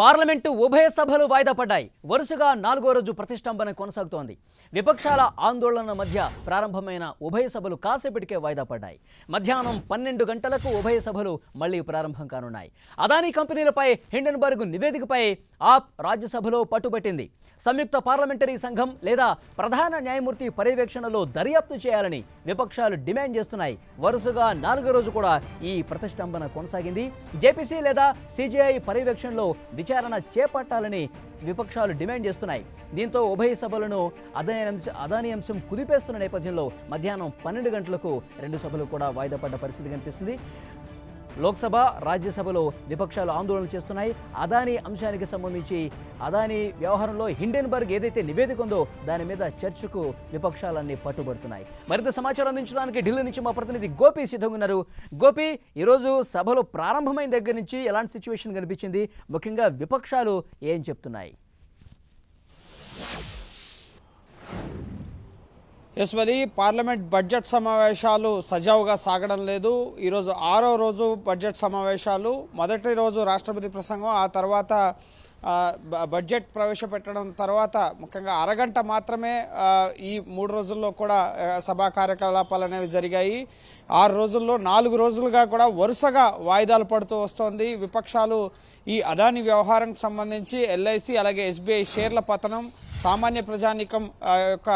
parliament ఉభయ సభలు వాయిదా పడ్డాయి వరుసగా నాలుగో రోజు ప్రతిష్టంభన కొనసాగుతోంది విపక్షాల ఆందోళన మధ్య ప్రారంభమైన ఉభయ సభలు కాసేపటికే వాయిదా పడ్డాయి మధ్యాహ్నం పన్నెండు గంటలకు ఉభయ సభలు మళ్లీ ప్రారంభం కానున్నాయి అదానీ కంపెనీలపై హిండన్బర్గ్ నివేదికపై ఆప్ రాజ్యసభలో పట్టుబట్టింది సంయుక్త పార్లమెంటరీ సంఘం లేదా ప్రధాన న్యాయమూర్తి పర్యవేక్షణలో దర్యాప్తు చేయాలని విపక్షాలు డిమాండ్ చేస్తున్నాయి వరుసగా నాలుగో రోజు కూడా ఈ ప్రతిష్టంభన కొనసాగింది జేపీసీ లేదా సిజిఐ పర్యవేక్షణలో విచారణ చేపట్టాలని విపక్షాలు డిమాండ్ చేస్తున్నాయి దీంతో ఉభయ సభలను అదాని అంశం అదాని అంశం కుదిపేస్తున్న నేపథ్యంలో మధ్యాహ్నం పన్నెండు గంటలకు రెండు సభలు కూడా వాయిదా పడ్డ పరిస్థితి కనిపిస్తుంది లోక్సభ రాజ్యసభలో విపక్షాలు ఆందోళన చేస్తున్నాయి అదానీ అంశానికి సంబంధించి అదానీ వ్యవహారంలో హిండెన్బర్గ్ ఏదైతే నివేదిక ఉందో దాని మీద చర్చకు విపక్షాలన్నీ పట్టుబడుతున్నాయి మరింత సమాచారం అందించడానికి ఢిల్లీ నుంచి మా ప్రతినిధి గోపి సిద్ధంగా ఉన్నారు గోపి ఈరోజు సభలో ప్రారంభమైన దగ్గర నుంచి ఎలాంటి సిచ్యువేషన్ కనిపించింది ముఖ్యంగా విపక్షాలు ఏం చెప్తున్నాయి ఎస్వలి పార్లమెంట్ బడ్జెట్ సమావేశాలు సజావుగా సాగడం లేదు ఈరోజు ఆరో రోజు బడ్జెట్ సమావేశాలు మొదటి రోజు రాష్ట్రపతి ప్రసంగం ఆ తర్వాత బడ్జెట్ ప్రవేశపెట్టడం తర్వాత ముఖ్యంగా అరగంట మాత్రమే ఈ మూడు రోజుల్లో కూడా సభా కార్యకలాపాలు అనేవి జరిగాయి ఆరు రోజుల్లో నాలుగు రోజులుగా కూడా వరుసగా వాయిదాలు పడుతూ వస్తోంది విపక్షాలు ఈ అదాని వ్యవహారానికి సంబంధించి ఎల్ఐసి అలాగే ఎస్బీఐ షేర్ల పతనం సామాన్య ప్రజానికం యొక్క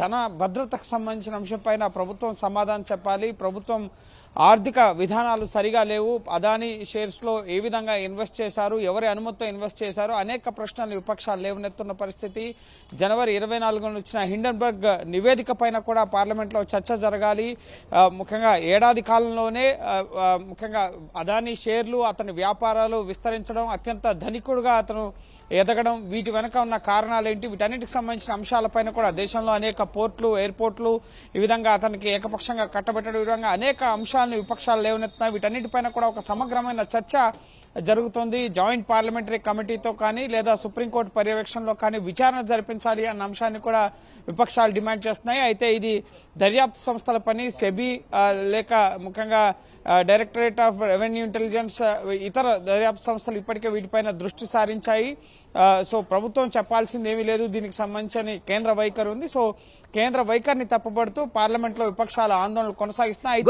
ధన భద్రతకు సంబంధించిన అంశంపైన ప్రభుత్వం సమాధానం చెప్పాలి ప్రభుత్వం ఆర్థిక విధానాలు సరిగా లేవు అదానీ షేర్స్లో ఏ విధంగా ఇన్వెస్ట్ చేశారు ఎవరి అనుమతితో ఇన్వెస్ట్ చేశారు అనేక ప్రశ్నలు విపక్షాలు లేవనెత్తున్న పరిస్థితి జనవరి ఇరవై నాలుగున వచ్చిన హిండన్బర్గ్ నివేదిక పైన కూడా పార్లమెంట్లో చర్చ జరగాలి ముఖ్యంగా ఏడాది కాలంలోనే ముఖ్యంగా అదానీ షేర్లు అతని వ్యాపారాలు విస్తరించడం అత్యంత ధనికుడుగా అతను ఎదగడం వీటి వెనుక ఉన్న కారణాలు ఏంటి వీటన్నిటికి సంబంధించిన అంశాలపైన కూడా దేశంలో అనేక పోర్ట్లు ఎయిర్పోర్ట్లు ఈ విధంగా అతనికి ఏకపక్షంగా కట్టబెట్టడం ఈ విధంగా అనేక అంశాలు అంశాలను విపక్షాలు లేవనెత్తున్నాయి వీటన్నిటిపైన కూడా ఒక సమగ్రమైన చర్చ జరుగుతుంది జాయింట్ పార్లమెంటరీ కమిటీతో కానీ లేదా సుప్రీంకోర్టు పర్యవేక్షణలో కానీ విచారణ జరిపించాలి అన్న అంశాన్ని కూడా విపక్షాలు డిమాండ్ చేస్తున్నాయి అయితే ఇది దర్యాప్తు సంస్థల పని సెబీ లేక ముఖ్యంగా డైరెక్టరేట్ ఆఫ్ రెవెన్యూ ఇంటెలిజెన్స్ ఇతర దర్యాప్తు సంస్థలు ఇప్పటికే వీటిపైన దృష్టి సారించాయి సో ప్రభుత్వం చెప్పాల్సింది ఏమీ లేదు దీనికి సంబంధించిన కేంద్ర వైఖరి ఉంది సో కేంద్ర వైఖరిని తప్పబడుతూ పార్లమెంట్ లో విపక్షాల ఆందోళనలు కొనసాగిస్తున్నాయి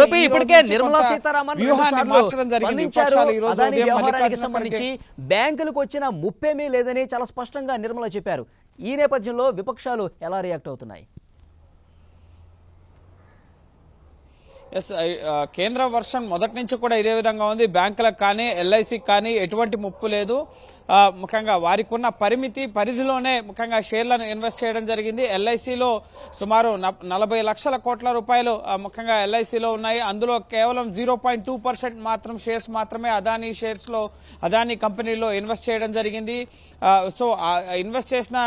బ్యాంకులకు వచ్చిన ముప్పేమీ లేదని చాలా స్పష్టంగా నిర్మల చెప్పారు ఈ నేపథ్యంలో విపక్షాలు ఎలా రియాక్ట్ అవుతున్నాయి ఎస్ కేంద్ర వర్షన్ మొదటి నుంచి కూడా ఇదే విధంగా ఉంది బ్యాంకులకు కానీ ఎల్ఐసికి కానీ ఎటువంటి ముప్పు లేదు ముఖ్యంగా వారికి ఉన్న పరిమితి పరిధిలోనే ముఖ్యంగా షేర్లను ఇన్వెస్ట్ చేయడం జరిగింది ఎల్ఐసిలో సుమారు నలభై లక్షల కోట్ల రూపాయలు ముఖ్యంగా ఎల్ఐసిలో ఉన్నాయి అందులో కేవలం జీరో మాత్రం షేర్స్ మాత్రమే అదానీ షేర్స్లో అదానీ కంపెనీలో ఇన్వెస్ట్ చేయడం జరిగింది సో ఇన్వెస్ట్ చేసిన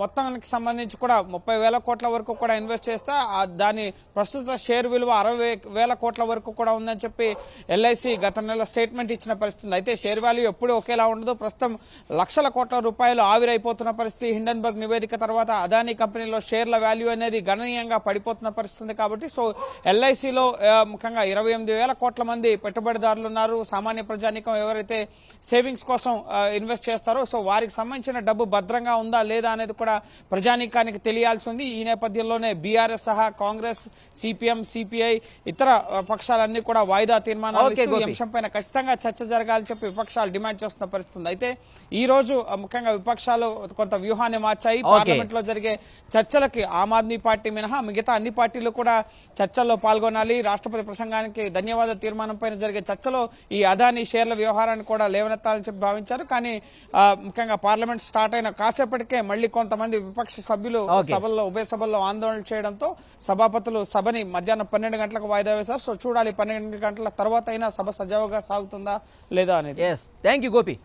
మొత్తానికి సంబంధించి కూడా ముప్పై వేల కోట్ల వరకు కూడా ఇన్వెస్ట్ చేస్తే దాని ప్రస్తుత షేర్ విలువ అరవై వేల కోట్ల వరకు కూడా ఉందని చెప్పి ఎల్ఐసి గత నెల స్టేట్మెంట్ ఇచ్చిన పరిస్థితి అయితే షేర్ వాల్యూ ఎప్పుడూ ఒకేలా ఉండదు ప్రస్తుతం లక్షల కోట్ల రూపాయలు ఆవిరైపోతున్న పరిస్థితి హిండన్బర్గ్ నివేదిక తర్వాత అదానీ కంపెనీలో షేర్ల వాల్యూ అనేది గణనీయంగా పడిపోతున్న పరిస్థితి కాబట్టి సో ఎల్ఐసిలో ముఖ్యంగా ఇరవై కోట్ల మంది పెట్టుబడిదారులు ఉన్నారు సామాన్య ప్రజానికం ఎవరైతే సేవింగ్స్ కోసం ఇన్వెస్ట్ చేస్తారో సో వారికి సంబంధించిన డబ్బు భద్రంగా ఉందా లేదా అనేది కూడా ప్రజానికానికి తెలియాల్సి ఉంది ఈ నేపథ్యంలోనే బీఆర్ఎస్ సహా కాంగ్రెస్ సిపిఎం సిపిఐ ఇతర పక్షాలన్నీ కూడా వాయిదా తీర్మానాలు ఈ అంశంపై ఖచ్చితంగా చర్చ జరగాలని చెప్పి విపక్షాలు డిమాండ్ చేస్తున్న పరిస్థితి అయితే ఈ రోజు ముఖ్యంగా విపక్షాలు కొంత వ్యూహాన్ని మార్చాయి పార్లమెంట్ లో జరిగే చర్చలకి ఆమ్ ఆద్మీ పార్టీ మినహా మిగతా అన్ని పార్టీలు కూడా చర్చల్లో పాల్గొనాలి రాష్ట్రపతి ప్రసంగానికి ధన్యవాద తీర్మానం పైన జరిగే చర్చలో ఈ అదానీ షేర్ల వ్యవహారాన్ని కూడా లేవనెత్తాలని చెప్పి భావించారు కానీ ముఖ్యంగా పార్లమెంట్ స్టార్ట్ అయిన కాసేపటికే మళ్ళీ కొంతమంది విపక్ష సభ్యులు సభల్లో ఉభయ సభల్లో ఆందోళన చేయడంతో సభాపతులు సభని మధ్యాహ్నం పన్నెండు గంటలకు వాయిదా వేశారు సో చూడాలి పన్నెండు గంటల తర్వాత అయినా సభ సజావుగా సాగుతుందా లేదా అనేది థ్యాంక్ గోపి